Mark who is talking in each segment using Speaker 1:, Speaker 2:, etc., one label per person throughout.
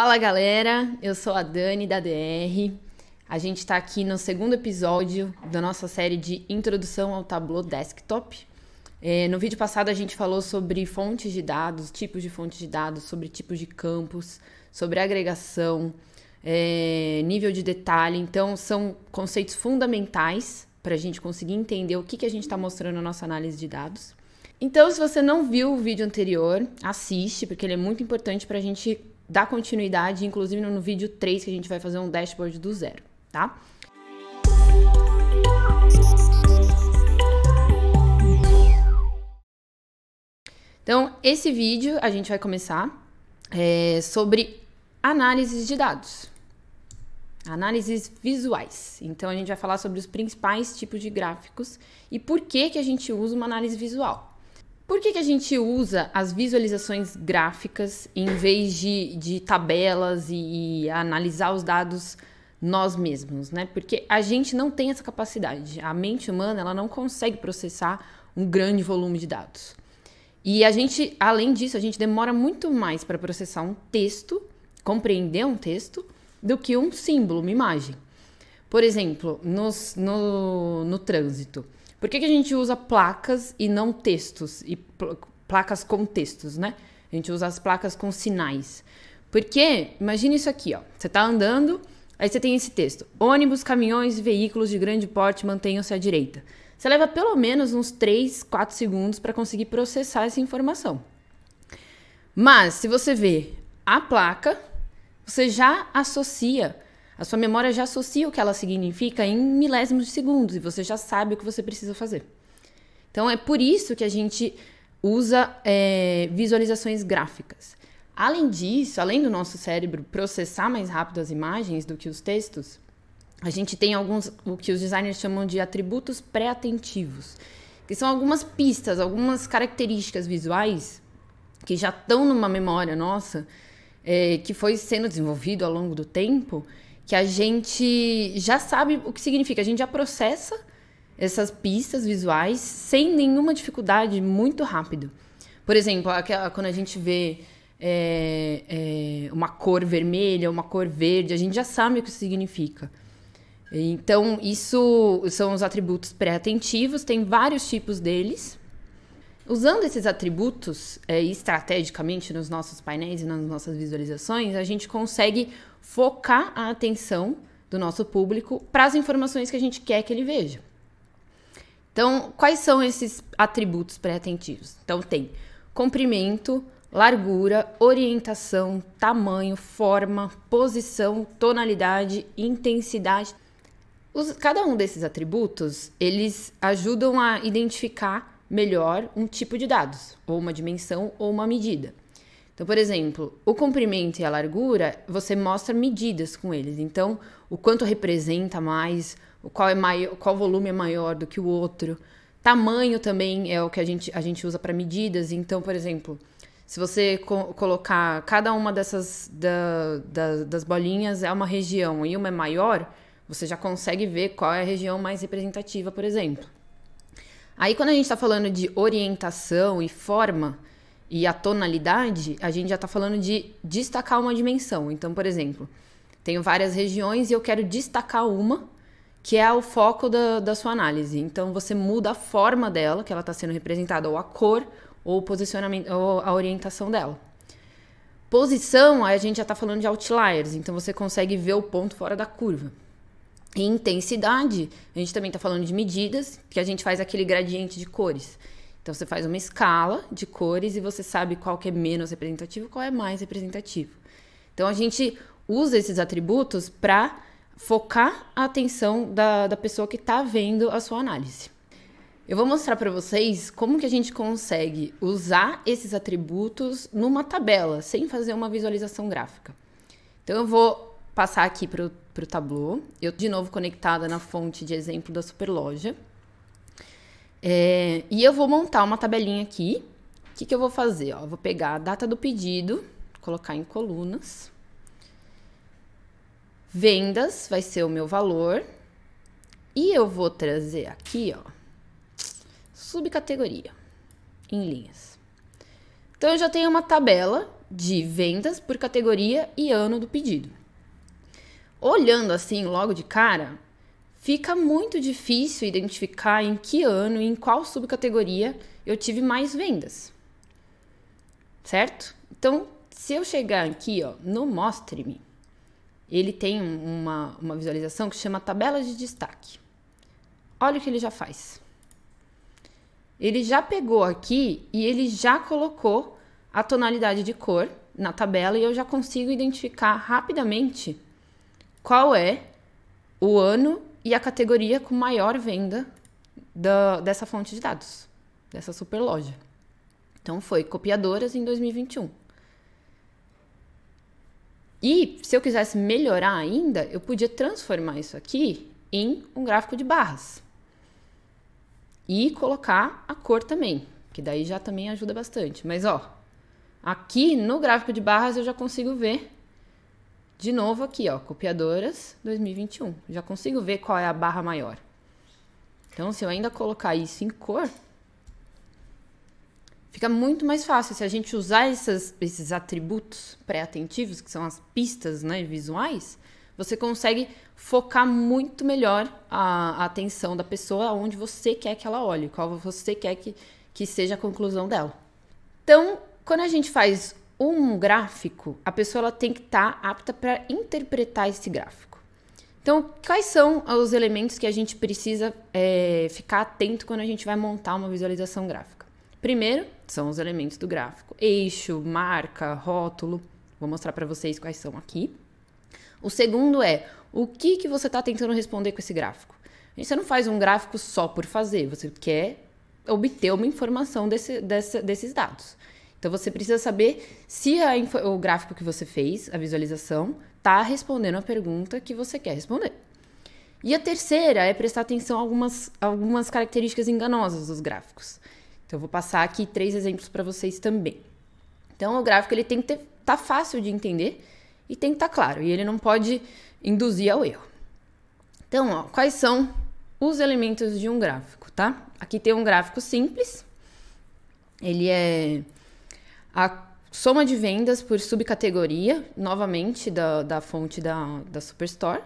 Speaker 1: Fala galera, eu sou a Dani da DR. A gente está aqui no segundo episódio da nossa série de Introdução ao Tableau Desktop. É, no vídeo passado a gente falou sobre fontes de dados, tipos de fontes de dados, sobre tipos de campos, sobre agregação, é, nível de detalhe. Então são conceitos fundamentais para a gente conseguir entender o que, que a gente está mostrando na nossa análise de dados. Então, se você não viu o vídeo anterior, assiste, porque ele é muito importante para a gente dar continuidade, inclusive no vídeo 3 que a gente vai fazer um dashboard do zero, tá? Então, esse vídeo a gente vai começar é, sobre análises de dados, análises visuais. Então, a gente vai falar sobre os principais tipos de gráficos e por que, que a gente usa uma análise visual. Por que, que a gente usa as visualizações gráficas em vez de, de tabelas e, e analisar os dados nós mesmos, né? Porque a gente não tem essa capacidade. A mente humana, ela não consegue processar um grande volume de dados. E a gente, além disso, a gente demora muito mais para processar um texto, compreender um texto, do que um símbolo, uma imagem. Por exemplo, nos, no, no trânsito. Por que, que a gente usa placas e não textos? E placas com textos, né? A gente usa as placas com sinais. Porque, imagina isso aqui, ó. Você está andando, aí você tem esse texto. Ônibus, caminhões e veículos de grande porte mantenham-se à direita. Você leva pelo menos uns 3, 4 segundos para conseguir processar essa informação. Mas, se você vê a placa, você já associa a sua memória já associa o que ela significa em milésimos de segundos e você já sabe o que você precisa fazer. Então é por isso que a gente usa é, visualizações gráficas. Além disso, além do nosso cérebro processar mais rápido as imagens do que os textos, a gente tem alguns o que os designers chamam de atributos pré-atentivos, que são algumas pistas, algumas características visuais que já estão numa memória nossa, é, que foi sendo desenvolvido ao longo do tempo que a gente já sabe o que significa, a gente já processa essas pistas visuais sem nenhuma dificuldade, muito rápido. Por exemplo, quando a gente vê é, é, uma cor vermelha, uma cor verde, a gente já sabe o que isso significa. Então, isso são os atributos pré-atentivos, tem vários tipos deles. Usando esses atributos é, estrategicamente nos nossos painéis e nas nossas visualizações, a gente consegue focar a atenção do nosso público para as informações que a gente quer que ele veja. Então, quais são esses atributos pré-atentivos? Então, tem comprimento, largura, orientação, tamanho, forma, posição, tonalidade, intensidade. Os, cada um desses atributos, eles ajudam a identificar melhor um tipo de dados, ou uma dimensão ou uma medida. Então, por exemplo, o comprimento e a largura, você mostra medidas com eles. Então, o quanto representa mais, qual é maior, qual volume é maior do que o outro. Tamanho também é o que a gente, a gente usa para medidas. Então, por exemplo, se você co colocar cada uma dessas da, da, das bolinhas é uma região e uma é maior, você já consegue ver qual é a região mais representativa, por exemplo. Aí, quando a gente está falando de orientação e forma, e a tonalidade, a gente já está falando de destacar uma dimensão. Então, por exemplo, tenho várias regiões e eu quero destacar uma que é o foco da, da sua análise. Então, você muda a forma dela, que ela está sendo representada, ou a cor, ou o posicionamento, ou a orientação dela. Posição, a gente já está falando de outliers, então você consegue ver o ponto fora da curva. E intensidade, a gente também está falando de medidas, que a gente faz aquele gradiente de cores. Então você faz uma escala de cores e você sabe qual que é menos representativo e qual é mais representativo. Então a gente usa esses atributos para focar a atenção da, da pessoa que está vendo a sua análise. Eu vou mostrar para vocês como que a gente consegue usar esses atributos numa tabela, sem fazer uma visualização gráfica. Então eu vou passar aqui para o Tableau, eu de novo conectada na fonte de exemplo da Superloja. É, e eu vou montar uma tabelinha aqui. O que, que eu vou fazer? Ó, eu vou pegar a data do pedido, colocar em colunas. Vendas vai ser o meu valor. E eu vou trazer aqui, ó, subcategoria em linhas. Então eu já tenho uma tabela de vendas por categoria e ano do pedido. Olhando assim logo de cara, Fica muito difícil identificar em que ano e em qual subcategoria eu tive mais vendas. Certo? Então, se eu chegar aqui ó, no Mostre-me, ele tem uma, uma visualização que chama tabela de destaque. Olha o que ele já faz. Ele já pegou aqui e ele já colocou a tonalidade de cor na tabela e eu já consigo identificar rapidamente qual é o ano e a categoria com maior venda da, dessa fonte de dados, dessa super loja. Então foi copiadoras em 2021. E se eu quisesse melhorar ainda, eu podia transformar isso aqui em um gráfico de barras. E colocar a cor também, que daí já também ajuda bastante. Mas ó, aqui no gráfico de barras eu já consigo ver de novo aqui, ó, copiadoras 2021. Já consigo ver qual é a barra maior. Então, se eu ainda colocar isso em cor, fica muito mais fácil se a gente usar essas, esses atributos pré-atentivos, que são as pistas né, visuais, você consegue focar muito melhor a, a, atenção da pessoa onde você quer que ela olhe, qual você quer que, que seja a conclusão dela. Então, quando a gente faz um gráfico, a pessoa tem que estar tá apta para interpretar esse gráfico. Então, quais são os elementos que a gente precisa é, ficar atento quando a gente vai montar uma visualização gráfica? Primeiro, são os elementos do gráfico: eixo, marca, rótulo. Vou mostrar para vocês quais são aqui. O segundo é o que, que você está tentando responder com esse gráfico. Você não faz um gráfico só por fazer, você quer obter uma informação desse, desses dados. Então você precisa saber se a, o gráfico que você fez, a visualização, está respondendo a pergunta que você quer responder. E a terceira é prestar atenção a algumas, algumas características enganosas dos gráficos. Então eu vou passar aqui três exemplos para vocês também. Então o gráfico ele tem que estar tá fácil de entender e tem que estar tá claro, e ele não pode induzir ao erro. Então, ó, quais são os elementos de um gráfico, tá? Aqui tem um gráfico simples. Ele é a soma de vendas por subcategoria, novamente da, da fonte da, da Superstore.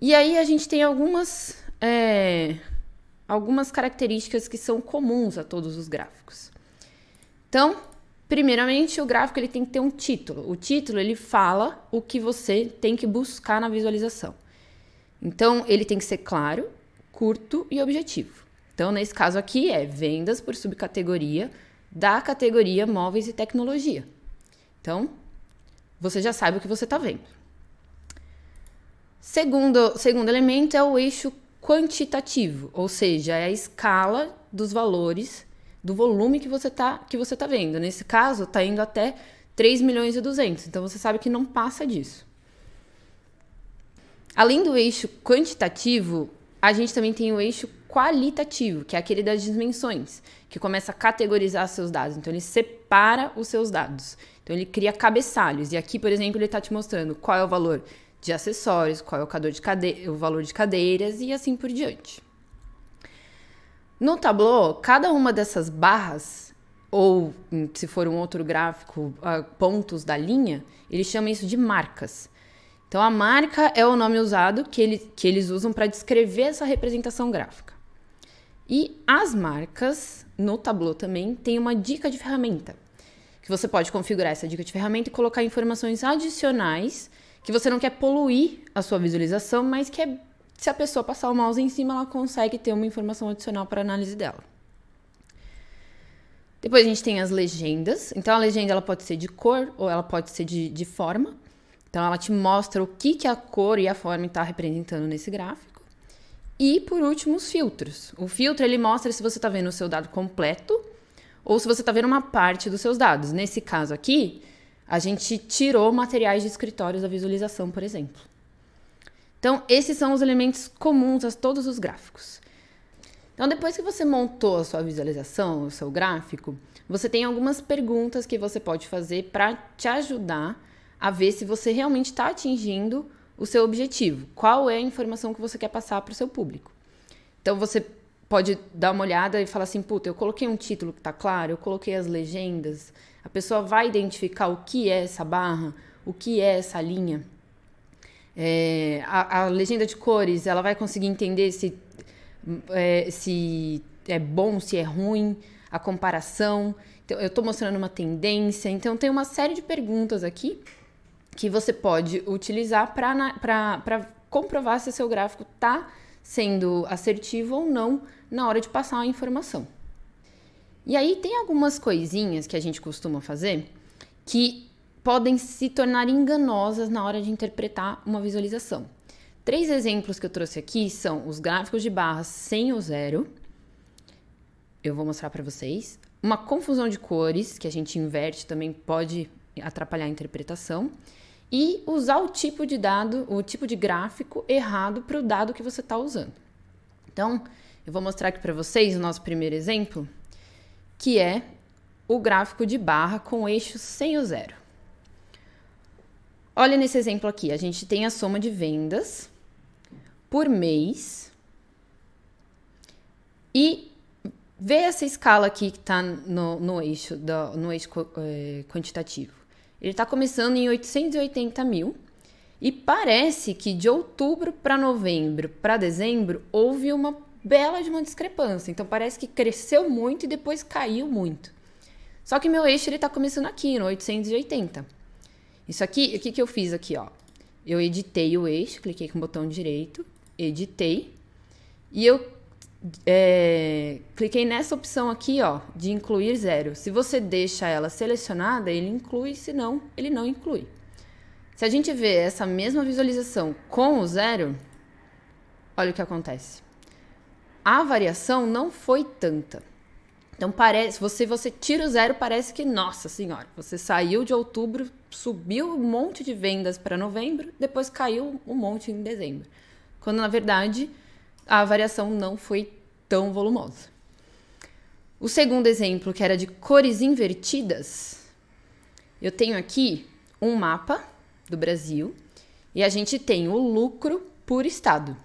Speaker 1: E aí a gente tem algumas, é, algumas características que são comuns a todos os gráficos. Então, primeiramente, o gráfico ele tem que ter um título. O título ele fala o que você tem que buscar na visualização. Então, ele tem que ser claro, curto e objetivo. Então, nesse caso aqui é vendas por subcategoria da categoria móveis e tecnologia. Então, você já sabe o que você está vendo. Segundo, segundo elemento é o eixo quantitativo, ou seja, é a escala dos valores do volume que você está que você tá vendo. Nesse caso, está indo até 3 milhões e 200, então você sabe que não passa disso. Além do eixo quantitativo, a gente também tem o eixo qualitativo, que é aquele das dimensões, que começa a categorizar seus dados. Então, ele separa os seus dados. Então, ele cria cabeçalhos. E aqui, por exemplo, ele está te mostrando qual é o valor de acessórios, qual é o, de cade... o valor de cadeiras e assim por diante. No Tableau, cada uma dessas barras, ou se for um outro gráfico, ah, pontos da linha, ele chama isso de marcas. Então, a marca é o nome usado que, ele, que eles usam para descrever essa representação gráfica. E as marcas no Tableau também tem uma dica de ferramenta, que você pode configurar essa dica de ferramenta e colocar informações adicionais que você não quer poluir a sua visualização, mas que é, se a pessoa passar o mouse em cima, ela consegue ter uma informação adicional para análise dela. Depois a gente tem as legendas. Então a legenda ela pode ser de cor ou ela pode ser de, de forma. Então ela te mostra o que, que a cor e a forma está representando nesse gráfico. E por último, os filtros. O filtro ele mostra se você está vendo o seu dado completo ou se você está vendo uma parte dos seus dados. Nesse caso aqui, a gente tirou materiais de escritórios da visualização, por exemplo. Então, esses são os elementos comuns a todos os gráficos. Então, depois que você montou a sua visualização, o seu gráfico, você tem algumas perguntas que você pode fazer para te ajudar a ver se você realmente está atingindo o seu objetivo. Qual é a informação que você quer passar para o seu público? Então você pode dar uma olhada e falar assim, puta, eu coloquei um título que está claro, eu coloquei as legendas. A pessoa vai identificar o que é essa barra, o que é essa linha. É, a, a, legenda de cores, ela vai conseguir entender se é, se é bom, se é ruim, a comparação. Então, eu estou mostrando uma tendência. Então, tem uma série de perguntas aqui que você pode utilizar para comprovar se seu gráfico está sendo assertivo ou não na hora de passar a informação. E aí tem algumas coisinhas que a gente costuma fazer que podem se tornar enganosas na hora de interpretar uma visualização. Três exemplos que eu trouxe aqui são os gráficos de barras sem o zero. Eu vou mostrar para vocês. Uma confusão de cores, que a gente inverte também pode atrapalhar a interpretação e usar o tipo de dado, o tipo de gráfico errado para o dado que você está usando. Então, eu vou mostrar aqui para vocês o nosso primeiro exemplo, que é o gráfico de barra com eixo sem o zero. Olha nesse exemplo aqui, a gente tem a soma de vendas por mês e vê essa escala aqui que está no, no, eixo, do, no eixo eh, quantitativo. Ele está começando em 880 mil. E parece que de outubro para novembro para dezembro houve uma bela de uma discrepância. Então parece que cresceu muito e depois caiu muito. Só que meu eixo ele está começando aqui, no 880. Isso aqui, o que, que eu fiz aqui, ó? Eu editei o eixo, cliquei com o botão direito, editei. E eu é, cliquei nessa opção aqui, ó, de incluir zero. Se você deixa ela selecionada, ele inclui, se não, ele não inclui. Se a gente vê essa mesma visualização com o zero, olha o que acontece. A variação não foi tanta. Então parece, você você tira o zero, parece que nossa senhora, você saiu de outubro, subiu um monte de vendas para novembro, depois caiu um monte em dezembro. Quando na verdade a variação não foi tão volumosa. O segundo exemplo, que era de cores invertidas, eu tenho aqui um mapa do Brasil e a gente tem o lucro por estado.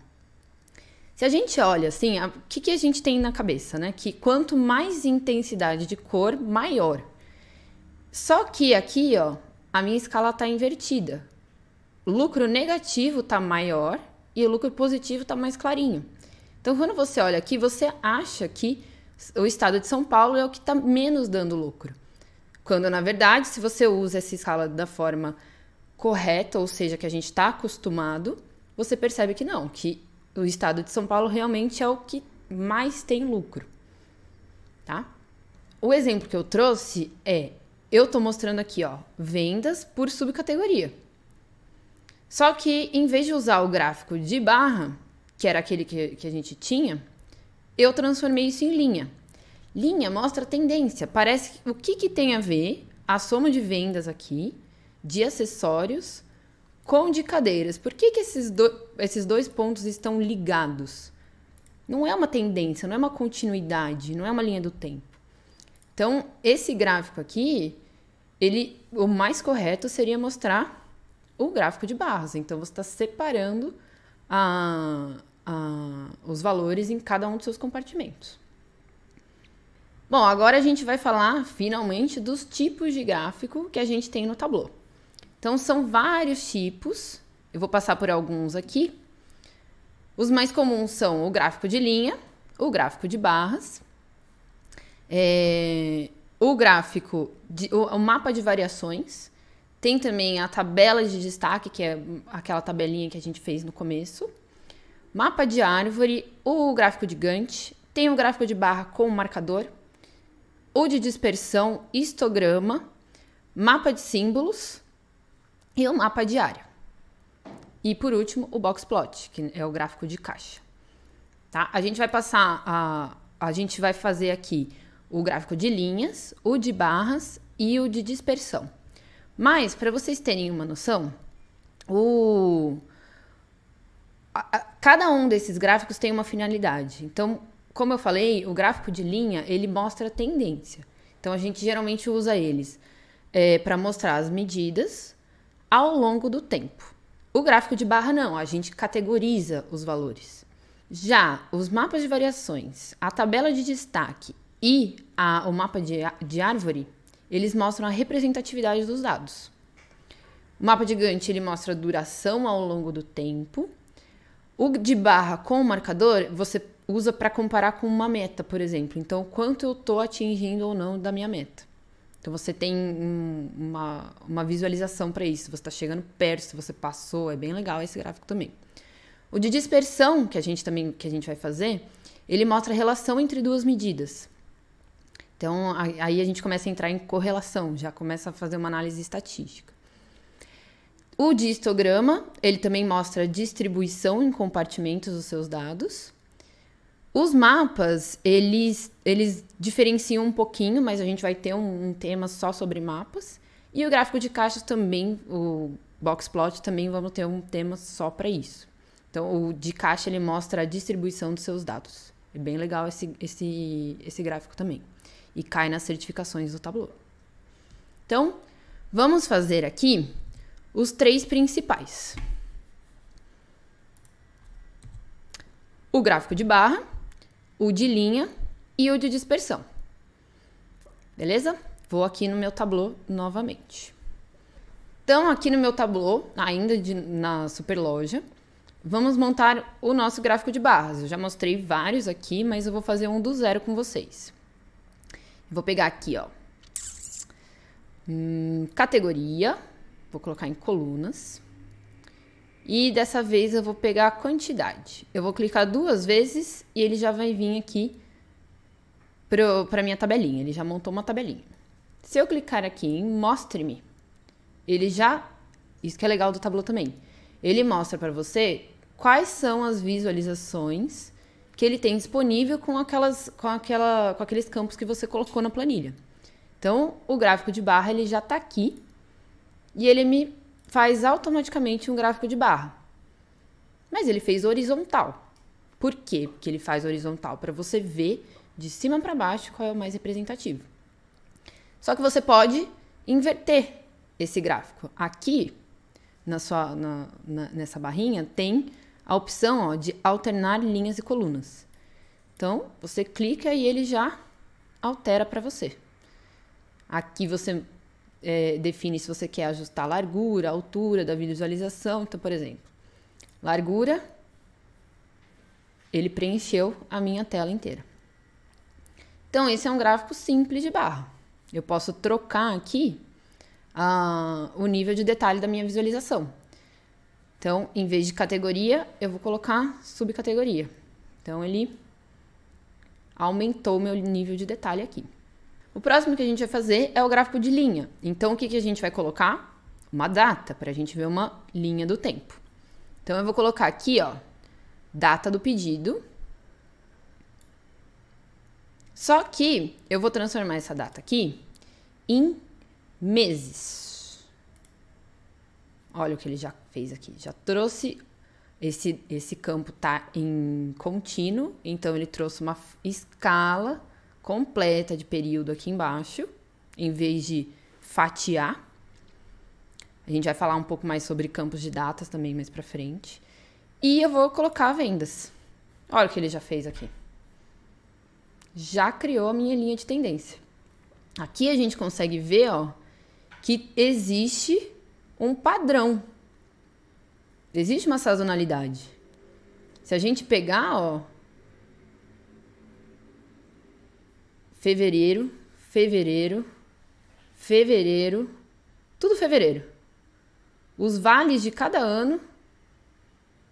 Speaker 1: Se a gente olha assim, o que, que a gente tem na cabeça, né? Que quanto mais intensidade de cor, maior. Só que aqui, ó, a minha escala está invertida. O lucro negativo está maior e o lucro positivo está mais clarinho. Então, quando você olha aqui, você acha que o estado de São Paulo é o que está menos dando lucro. Quando, na verdade, se você usa essa escala da forma correta, ou seja, que a gente está acostumado, você percebe que não, que o estado de São Paulo realmente é o que mais tem lucro. Tá? O exemplo que eu trouxe é: eu estou mostrando aqui ó, vendas por subcategoria. Só que, em vez de usar o gráfico de barra, que era aquele que, que a gente tinha, eu transformei isso em linha. Linha mostra tendência. Parece o que, que tem a ver a soma de vendas aqui, de acessórios, com de cadeiras. Por que, que esses, do, esses dois pontos estão ligados? Não é uma tendência, não é uma continuidade, não é uma linha do tempo. Então, esse gráfico aqui, ele, o mais correto seria mostrar o gráfico de barras. Então, você está separando a, os valores em cada um dos seus compartimentos. Bom, agora a gente vai falar finalmente dos tipos de gráfico que a gente tem no tabu. Então são vários tipos, eu vou passar por alguns aqui. Os mais comuns são o gráfico de linha, o gráfico de barras, é, o gráfico, de, o, o mapa de variações, tem também a tabela de destaque, que é aquela tabelinha que a gente fez no começo mapa de árvore, o gráfico de Gantt, tem o gráfico de barra com marcador, o de dispersão, histograma, mapa de símbolos e o mapa de área. E por último, o box plot, que é o gráfico de caixa. Tá? A gente vai passar a a gente vai fazer aqui o gráfico de linhas, o de barras e o de dispersão. Mas para vocês terem uma noção, o a, a, cada um desses gráficos tem uma finalidade. Então, como eu falei, o gráfico de linha ele mostra a tendência. Então, a gente geralmente usa eles é, para mostrar as medidas ao longo do tempo. O gráfico de barra não, a gente categoriza os valores. Já os mapas de variações, a tabela de destaque e a, o mapa de, de árvore, eles mostram a representatividade dos dados. O mapa de Gantt ele mostra a duração ao longo do tempo o de barra com o marcador, você usa para comparar com uma meta, por exemplo. Então, quanto eu estou atingindo ou não da minha meta. Então, você tem um, uma, uma visualização para isso. Você está chegando perto, se você passou, é bem legal esse gráfico também. O de dispersão, que a gente também que a gente vai fazer, ele mostra a relação entre duas medidas. Então, aí a gente começa a entrar em correlação, já começa a fazer uma análise estatística. O de histograma, ele também mostra a distribuição em compartimentos dos seus dados. Os mapas, eles, eles diferenciam um pouquinho, mas a gente vai ter um, um tema só sobre mapas. E o gráfico de caixas também, o box plot também vamos ter um tema só para isso. Então, o de caixa ele mostra a distribuição dos seus dados. É bem legal esse, esse, esse gráfico também. E cai nas certificações do Tableau. Então, vamos fazer aqui os três principais. O gráfico de barra, o de linha e o de dispersão. Beleza? Vou aqui no meu tablô novamente. Então, aqui no meu tablô, ainda de, na superloja, vamos montar o nosso gráfico de barras. Eu já mostrei vários aqui, mas eu vou fazer um do zero com vocês. Vou pegar aqui, ó. Hum, categoria. Vou colocar em colunas. E dessa vez eu vou pegar a quantidade. Eu vou clicar duas vezes e ele já vai vir aqui para minha tabelinha. Ele já montou uma tabelinha. Se eu clicar aqui em Mostre-me, ele já... Isso que é legal do Tableau também. Ele mostra para você quais são as visualizações que ele tem disponível com, aquelas, com, aquela, com aqueles campos que você colocou na planilha. Então, o gráfico de barra ele já está aqui e ele me faz automaticamente um gráfico de barra. Mas ele fez horizontal. Por quê que ele faz horizontal? Para você ver de cima para baixo qual é o mais representativo. Só que você pode inverter esse gráfico. Aqui, na sua, na, na, nessa barrinha, tem a opção ó, de alternar linhas e colunas. Então, você clica e ele já altera para você. Aqui você é, define se você quer ajustar a largura, a altura da visualização. Então, por exemplo, largura, ele preencheu a minha tela inteira. Então, esse é um gráfico simples de barra. Eu posso trocar aqui ah, o nível de detalhe da minha visualização. Então, em vez de categoria, eu vou colocar subcategoria. Então, ele aumentou meu nível de detalhe aqui. O próximo que a gente vai fazer é o gráfico de linha. Então, o que, que a gente vai colocar? Uma data, para a gente ver uma linha do tempo. Então, eu vou colocar aqui, ó, data do pedido. Só que eu vou transformar essa data aqui em meses. Olha o que ele já fez aqui. Já trouxe esse, esse campo tá em contínuo, então ele trouxe uma escala completa de período aqui embaixo, em vez de fatiar. A gente vai falar um pouco mais sobre campos de datas também mais para frente. E eu vou colocar vendas. Olha o que ele já fez aqui. Já criou a minha linha de tendência. Aqui a gente consegue ver, ó, que existe um padrão. Existe uma sazonalidade. Se a gente pegar, ó, fevereiro, fevereiro, fevereiro, tudo fevereiro. Os vales de cada ano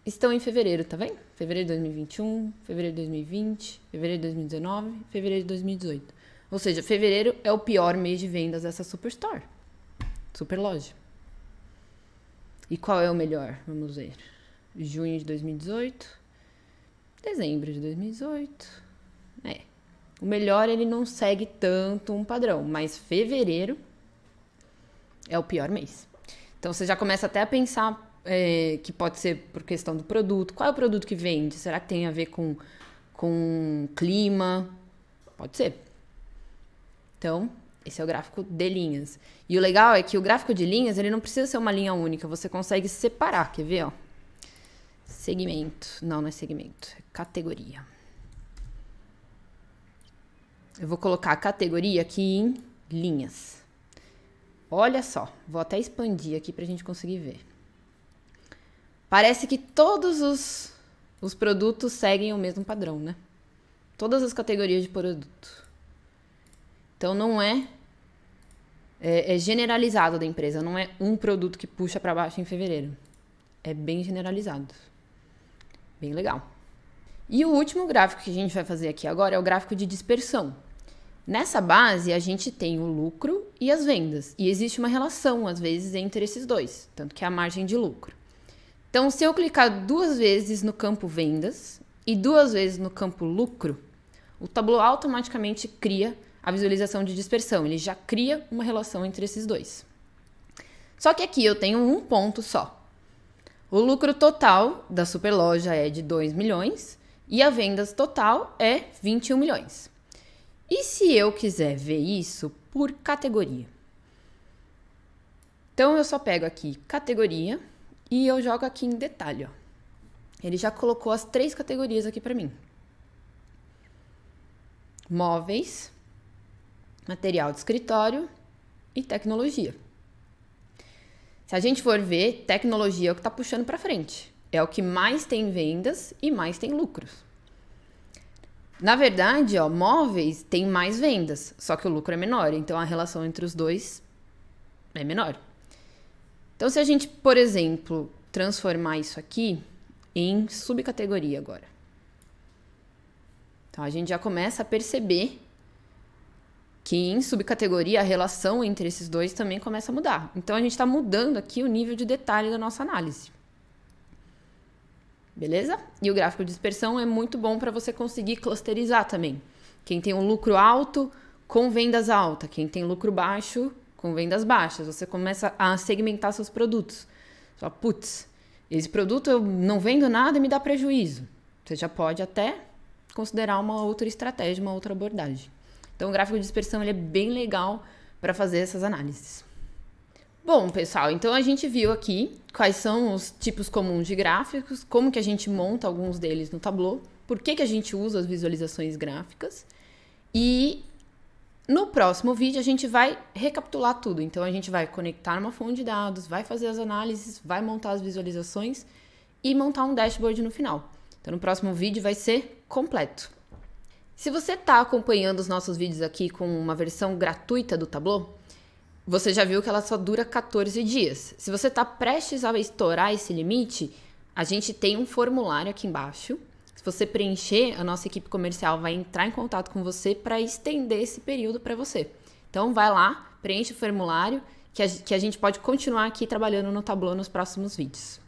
Speaker 1: estão em fevereiro, tá vendo? Fevereiro de 2021, fevereiro de 2020, fevereiro de 2019, fevereiro de 2018. Ou seja, fevereiro é o pior mês de vendas dessa Superstore. Superloja. E qual é o melhor? Vamos ver. Junho de 2018, dezembro de 2018. É. O melhor ele não segue tanto um padrão, mas fevereiro é o pior mês. Então você já começa até a pensar é, que pode ser por questão do produto. Qual é o produto que vende? Será que tem a ver com, com clima? Pode ser. Então, esse é o gráfico de linhas. E o legal é que o gráfico de linhas, ele não precisa ser uma linha única. Você consegue separar, quer ver? Ó? Segmento. Não, não é segmento. É categoria. Eu vou colocar a categoria aqui em linhas. Olha só, vou até expandir aqui para a gente conseguir ver. Parece que todos os, os produtos seguem o mesmo padrão, né? Todas as categorias de produto. Então não é, é, é generalizado da empresa, não é um produto que puxa para baixo em fevereiro. É bem generalizado. Bem legal. E o último gráfico que a gente vai fazer aqui agora é o gráfico de dispersão. Nessa base, a gente tem o lucro e as vendas. E existe uma relação, às vezes, entre esses dois, tanto que é a margem de lucro. Então, se eu clicar duas vezes no campo vendas e duas vezes no campo lucro, o Tableau automaticamente cria a visualização de dispersão. Ele já cria uma relação entre esses dois. Só que aqui eu tenho um ponto só. O lucro total da superloja é de 2 milhões e a vendas total é 21 milhões. E se eu quiser ver isso por categoria? Então eu só pego aqui categoria e eu jogo aqui em detalhe. Ó. Ele já colocou as três categorias aqui para mim: móveis, material de escritório e tecnologia. Se a gente for ver, tecnologia é o que está puxando para frente. É o que mais tem vendas e mais tem lucros. Na verdade, ó, móveis tem mais vendas, só que o lucro é menor, então a relação entre os dois é menor. Então, se a gente, por exemplo, transformar isso aqui em subcategoria agora. Então, a gente já começa a perceber que em subcategoria a relação entre esses dois também começa a mudar. Então, a gente está mudando aqui o nível de detalhe da nossa análise beleza? E o gráfico de dispersão é muito bom para você conseguir clusterizar também. Quem tem um lucro alto com vendas alta, quem tem lucro baixo com vendas baixas, você começa a segmentar seus produtos. Só putz, esse produto eu não vendo nada e me dá prejuízo. Você já pode até considerar uma outra estratégia, uma outra abordagem. Então o gráfico de dispersão ele é bem legal para fazer essas análises. Bom, pessoal, então a gente viu aqui quais são os tipos comuns de gráficos, como que a gente monta alguns deles no Tableau, por que, que a gente usa as visualizações gráficas e no próximo vídeo a gente vai recapitular tudo. Então a gente vai conectar uma fonte de dados, vai fazer as análises, vai montar as visualizações e montar um dashboard no final. Então no próximo vídeo vai ser completo. Se você está acompanhando os nossos vídeos aqui com uma versão gratuita do Tableau, você já viu que ela só dura 14 dias. Se você está prestes a estourar esse limite, a gente tem um formulário aqui embaixo. Se você preencher, a nossa equipe comercial vai entrar em contato com você para estender esse período para você. Então, vai lá, preenche o formulário, que a, que a gente pode continuar aqui trabalhando no Tableau nos próximos vídeos.